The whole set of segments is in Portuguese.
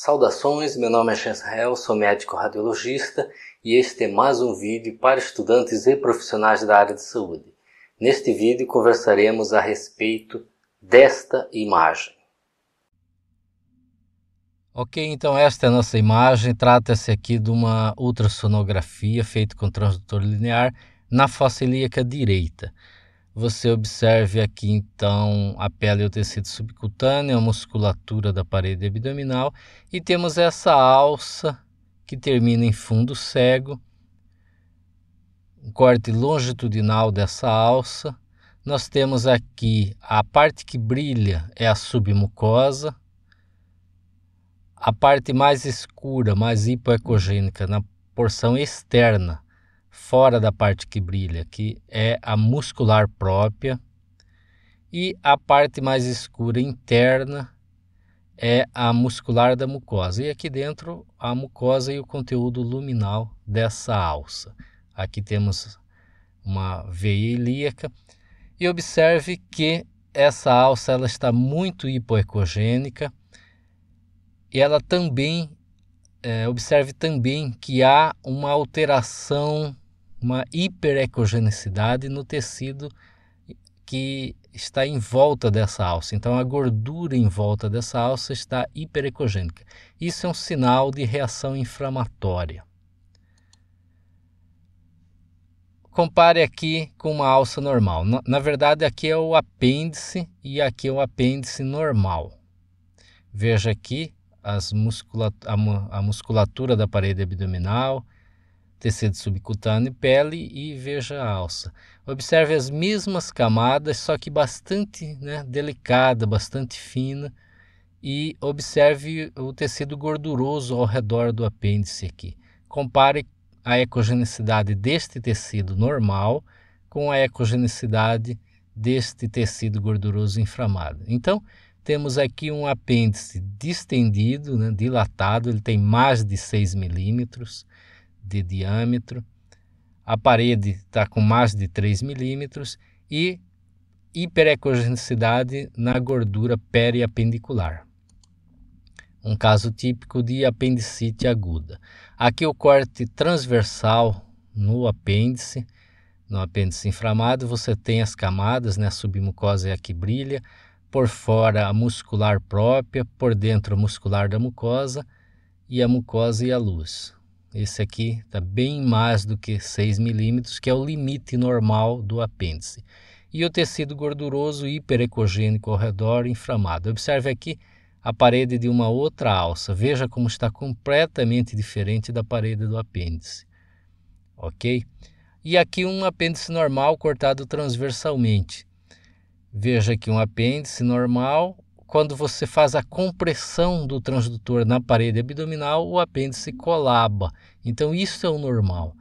Saudações, meu nome é Chesrael, sou médico radiologista e este é mais um vídeo para estudantes e profissionais da área de saúde. Neste vídeo conversaremos a respeito desta imagem. Ok, então esta é a nossa imagem. Trata-se aqui de uma ultrassonografia feita com transdutor linear na fossa ilíaca direita. Você observe aqui então a pele e o tecido subcutâneo, a musculatura da parede abdominal e temos essa alça que termina em fundo cego. Um corte longitudinal dessa alça. Nós temos aqui a parte que brilha é a submucosa. A parte mais escura, mais hipoecogênica na porção externa fora da parte que brilha, que é a muscular própria, e a parte mais escura interna é a muscular da mucosa. E aqui dentro a mucosa e o conteúdo luminal dessa alça. Aqui temos uma veia ilíaca e observe que essa alça ela está muito hipoecogênica e ela também é, observe também que há uma alteração, uma hiperecogenicidade no tecido que está em volta dessa alça. Então, a gordura em volta dessa alça está hiperecogênica. Isso é um sinal de reação inflamatória. Compare aqui com uma alça normal. Na verdade, aqui é o apêndice e aqui é o apêndice normal. Veja aqui as musculat a, a musculatura da parede abdominal, tecido subcutâneo, pele e veja a alça. Observe as mesmas camadas, só que bastante né, delicada, bastante fina, e observe o tecido gorduroso ao redor do apêndice aqui. Compare a ecogenicidade deste tecido normal com a ecogenicidade deste tecido gorduroso inflamado. Então, temos aqui um apêndice distendido, né, dilatado, ele tem mais de 6 milímetros de diâmetro. A parede está com mais de 3 milímetros e hiperecogenicidade na gordura periapendicular. Um caso típico de apendicite aguda. Aqui o corte transversal no apêndice, no apêndice inflamado, você tem as camadas, né? A submucosa é a que brilha, por fora a muscular própria, por dentro a muscular da mucosa e a mucosa e a luz. Esse aqui está bem mais do que 6 milímetros, que é o limite normal do apêndice. E o tecido gorduroso hiperecogênico ao redor inflamado. Observe aqui a parede de uma outra alça. Veja como está completamente diferente da parede do apêndice. Ok? E aqui um apêndice normal cortado transversalmente. Veja que um apêndice normal, quando você faz a compressão do transdutor na parede abdominal, o apêndice colaba. Então, isso é o normal.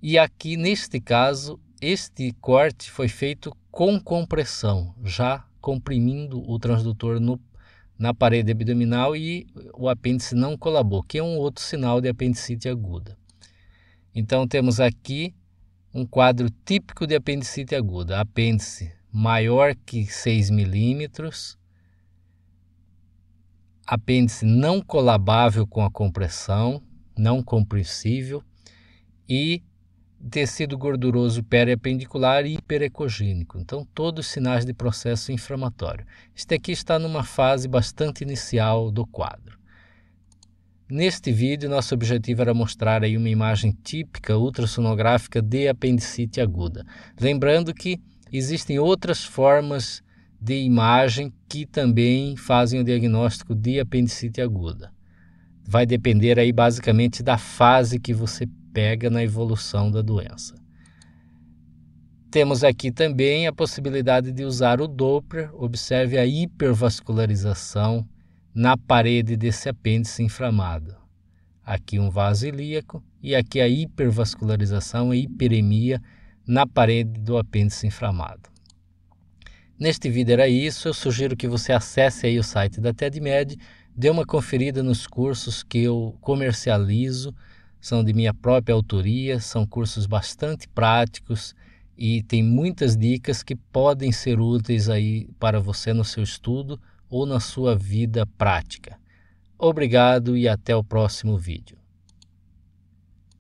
E aqui, neste caso, este corte foi feito com compressão, já comprimindo o transdutor no, na parede abdominal e o apêndice não colabou, que é um outro sinal de apendicite aguda. Então, temos aqui um quadro típico de apendicite aguda: apêndice maior que 6 milímetros, apêndice não colabável com a compressão, não compressível e tecido gorduroso periapendicular e hiperecogênico. Então, todos sinais de processo inflamatório. Este aqui está numa fase bastante inicial do quadro. Neste vídeo, nosso objetivo era mostrar aí uma imagem típica ultrassonográfica de apendicite aguda. Lembrando que Existem outras formas de imagem que também fazem o diagnóstico de apendicite aguda. Vai depender aí basicamente da fase que você pega na evolução da doença. Temos aqui também a possibilidade de usar o Doppler. Observe a hipervascularização na parede desse apêndice inflamado. Aqui um vaso ilíaco e aqui a hipervascularização e hiperemia na parede do apêndice inflamado. Neste vídeo era isso, eu sugiro que você acesse aí o site da TEDmed, dê uma conferida nos cursos que eu comercializo, são de minha própria autoria, são cursos bastante práticos e tem muitas dicas que podem ser úteis aí para você no seu estudo ou na sua vida prática. Obrigado e até o próximo vídeo.